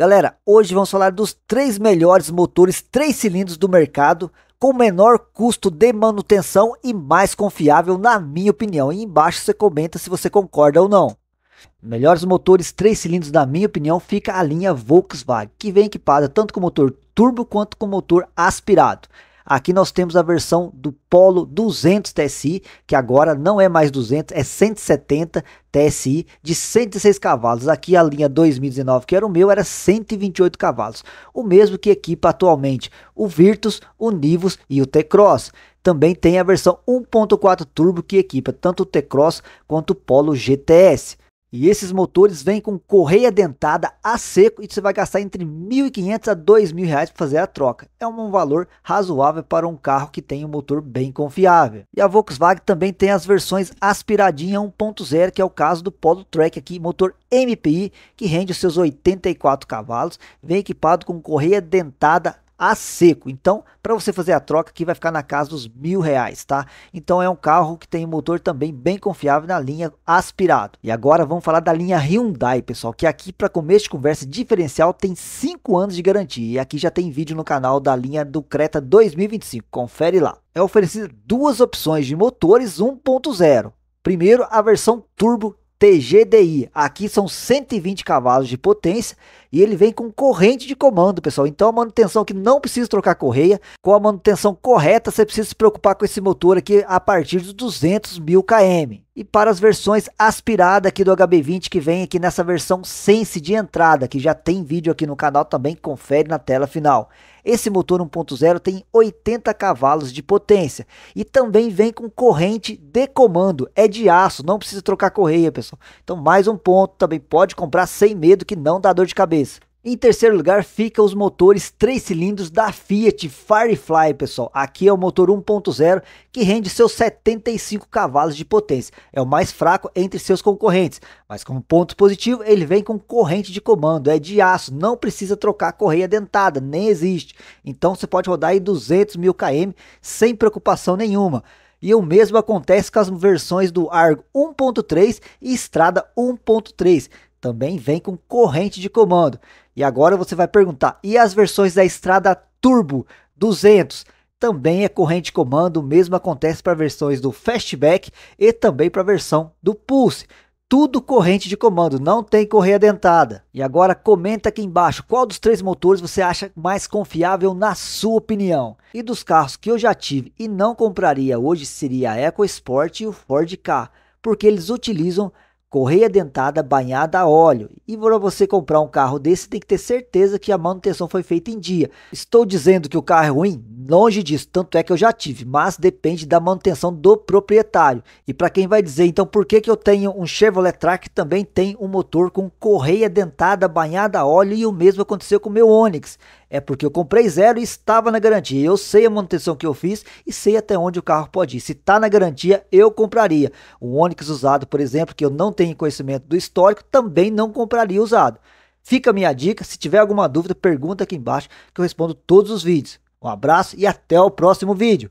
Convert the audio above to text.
Galera, hoje vamos falar dos três melhores motores 3 cilindros do mercado com menor custo de manutenção e mais confiável na minha opinião. E embaixo você comenta se você concorda ou não. Melhores motores 3 cilindros na minha opinião fica a linha Volkswagen, que vem equipada tanto com motor turbo quanto com motor aspirado. Aqui nós temos a versão do Polo 200 TSI, que agora não é mais 200, é 170 TSI de 106 cavalos. Aqui a linha 2019, que era o meu, era 128 cavalos. O mesmo que equipa atualmente o Virtus, o Nivus e o T-Cross. Também tem a versão 1.4 turbo que equipa tanto o T-Cross quanto o Polo GTS. E esses motores vêm com correia dentada a seco e você vai gastar entre R$ 1.500 a R$ 2.000 para fazer a troca. É um valor razoável para um carro que tem um motor bem confiável. E a Volkswagen também tem as versões aspiradinha 1.0, que é o caso do Polo Track aqui, motor MPI, que rende os seus 84 cavalos, vem equipado com correia dentada a seco. Então, para você fazer a troca aqui vai ficar na casa dos mil reais, tá? Então é um carro que tem motor também bem confiável na linha aspirado. E agora vamos falar da linha Hyundai, pessoal, que aqui para começo de conversa diferencial tem 5 anos de garantia. E aqui já tem vídeo no canal da linha do Creta 2025, confere lá. É oferecida duas opções de motores 1.0. Primeiro, a versão turbo TGDI. Aqui são 120 cavalos de potência e ele vem com corrente de comando, pessoal. Então a manutenção que não precisa trocar correia, com a manutenção correta você precisa se preocupar com esse motor aqui a partir dos 200 mil km e para as versões aspirada aqui do HB20 que vem aqui nessa versão Sense de entrada, que já tem vídeo aqui no canal também, confere na tela final. Esse motor 1.0 tem 80 cavalos de potência e também vem com corrente de comando, é de aço, não precisa trocar correia pessoal. Então mais um ponto, também pode comprar sem medo que não dá dor de cabeça. Em terceiro lugar fica os motores 3 cilindros da Fiat Firefly, pessoal. Aqui é o motor 1.0 que rende seus 75 cavalos de potência. É o mais fraco entre seus concorrentes, mas como ponto positivo, ele vem com corrente de comando, é de aço, não precisa trocar correia dentada, nem existe. Então você pode rodar aí 200 mil km sem preocupação nenhuma. E o mesmo acontece com as versões do Argo 1.3 e Estrada 1.3 também vem com corrente de comando. E agora você vai perguntar: e as versões da Estrada Turbo 200? Também é corrente de comando, o mesmo acontece para versões do Fastback e também para a versão do Pulse tudo corrente de comando, não tem correia dentada. E agora comenta aqui embaixo qual dos três motores você acha mais confiável na sua opinião. E dos carros que eu já tive e não compraria hoje seria a EcoSport e o Ford K, porque eles utilizam correia dentada banhada a óleo. E para você comprar um carro desse, tem que ter certeza que a manutenção foi feita em dia. Estou dizendo que o carro é ruim? Longe disso, tanto é que eu já tive, mas depende da manutenção do proprietário. E para quem vai dizer, então por que, que eu tenho um Chevrolet Track que também tem um motor com correia dentada banhada a óleo e o mesmo aconteceu com o meu Onix? É porque eu comprei zero e estava na garantia. Eu sei a manutenção que eu fiz e sei até onde o carro pode ir. Se está na garantia, eu compraria. Um Onix usado, por exemplo, que eu não tenho conhecimento do histórico, também não compraria usado. Fica a minha dica. Se tiver alguma dúvida, pergunta aqui embaixo que eu respondo todos os vídeos. Um abraço e até o próximo vídeo.